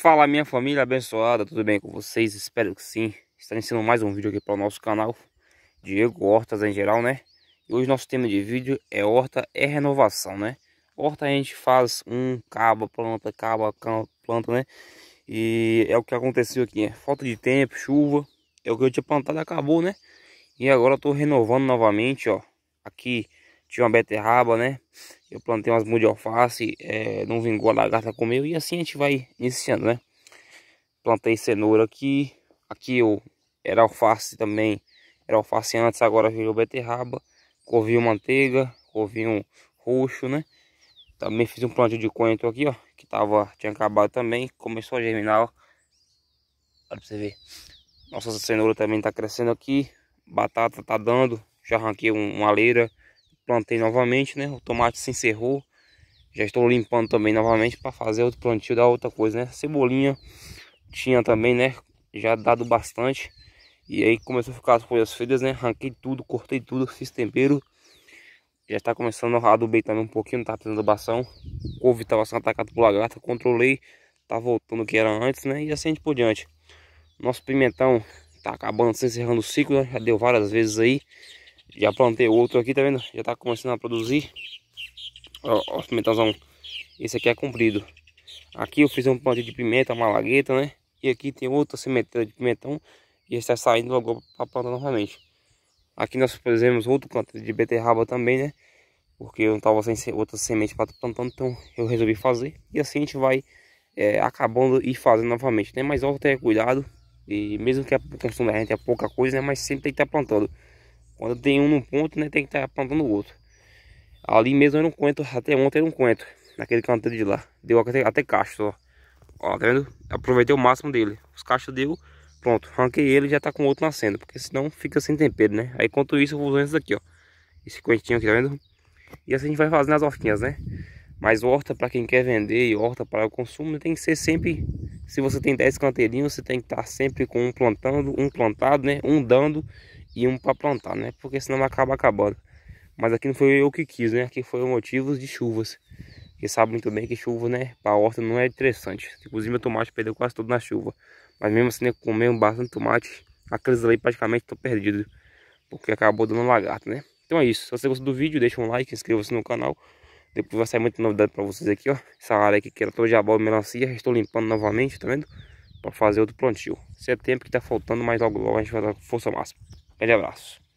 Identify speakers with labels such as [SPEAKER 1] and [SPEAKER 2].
[SPEAKER 1] Fala minha família abençoada, tudo bem com vocês? Espero que sim. Está iniciando mais um vídeo aqui para o nosso canal, Diego Hortas em geral, né? E hoje nosso tema de vídeo é horta é renovação, né? Horta a gente faz um cabo, planta, cabo, planta, né? E é o que aconteceu aqui, né? Falta de tempo, chuva, é o que eu tinha plantado, acabou, né? E agora eu tô renovando novamente, ó. Aqui tinha uma beterraba, né? Eu plantei umas mudas de alface, é, não vingou a lagarta comeu e assim a gente vai iniciando, né? Plantei cenoura aqui, aqui eu era alface também, era alface antes, agora virou beterraba, covinho manteiga, covinho roxo, né? Também fiz um plantio de coentro aqui, ó, que tava, tinha acabado também, começou a germinar, ó. Olha pra você ver. Nossa cenoura também tá crescendo aqui, batata tá dando, já arranquei um, uma leira, plantei novamente, né? O tomate se encerrou. Já estou limpando também novamente para fazer outro plantio da outra coisa, né? Cebolinha tinha também, né? Já dado bastante. E aí começou a ficar as folhas feias, né? Arranquei tudo, cortei tudo, fiz tempero. Já está começando a adubei também um pouquinho, não está precisando adubação. O couve estava sendo atacado por lagarta, controlei. está voltando o que era antes, né? E assim por diante. Nosso pimentão está acabando, se tá encerrando o ciclo, né? Já deu várias vezes aí. Já plantei outro aqui, tá vendo? Já tá começando a produzir. Ó, ó pimentãozão. Esse aqui é comprido. Aqui eu fiz um plantio de pimenta, malagueta, né? E aqui tem outra semente de pimentão. E está saindo agora para plantar novamente. Aqui nós fizemos outro canto de beterraba também, né? Porque eu não estava sem outra semente para tá plantar, então eu resolvi fazer. E assim a gente vai é, acabando e fazendo novamente, né? Mas ó, ter cuidado. E mesmo que a consumo da gente é pouca coisa, né? Mas sempre tem que estar tá plantando. Quando tem um no ponto, né, tem que estar tá plantando o outro. Ali mesmo era um coentro, até ontem era um coentro, naquele canteiro de lá. Deu até, até cacho, ó. Ó, tá vendo? Aproveitei o máximo dele. Os cachos deu, pronto. Ranquei ele já tá com outro nascendo, porque senão fica sem tempero, né? Aí, enquanto isso, eu vou usando esse daqui, ó. Esse coentinho aqui, tá vendo? E assim a gente vai fazendo as hortinhas, né? Mas horta para quem quer vender e horta para o consumo né, tem que ser sempre... Se você tem 10 canteirinhos, você tem que estar tá sempre com um plantando, um plantado, né? Um dando e um para plantar, né? Porque senão acaba acabando. Mas aqui não foi eu que quis, né? Aqui foi motivos de chuvas. Que sabe muito bem que chuva, né? Para a horta não é interessante. Inclusive meu tomate perdeu quase todo na chuva. Mas mesmo assim, né, comendo bastante tomate, aqueles ali praticamente estou perdido. Porque acabou dando lagarto, né? Então é isso. Se você gostou do vídeo, deixa um like, inscreva-se no canal. Depois vai sair muita novidade para vocês aqui, ó. Essa área aqui que era toda jabal e melancia, estou limpando novamente, tá vendo? Para fazer outro plantio. tempo que tá faltando, mas logo logo a gente vai dar força máxima. Grande abraço.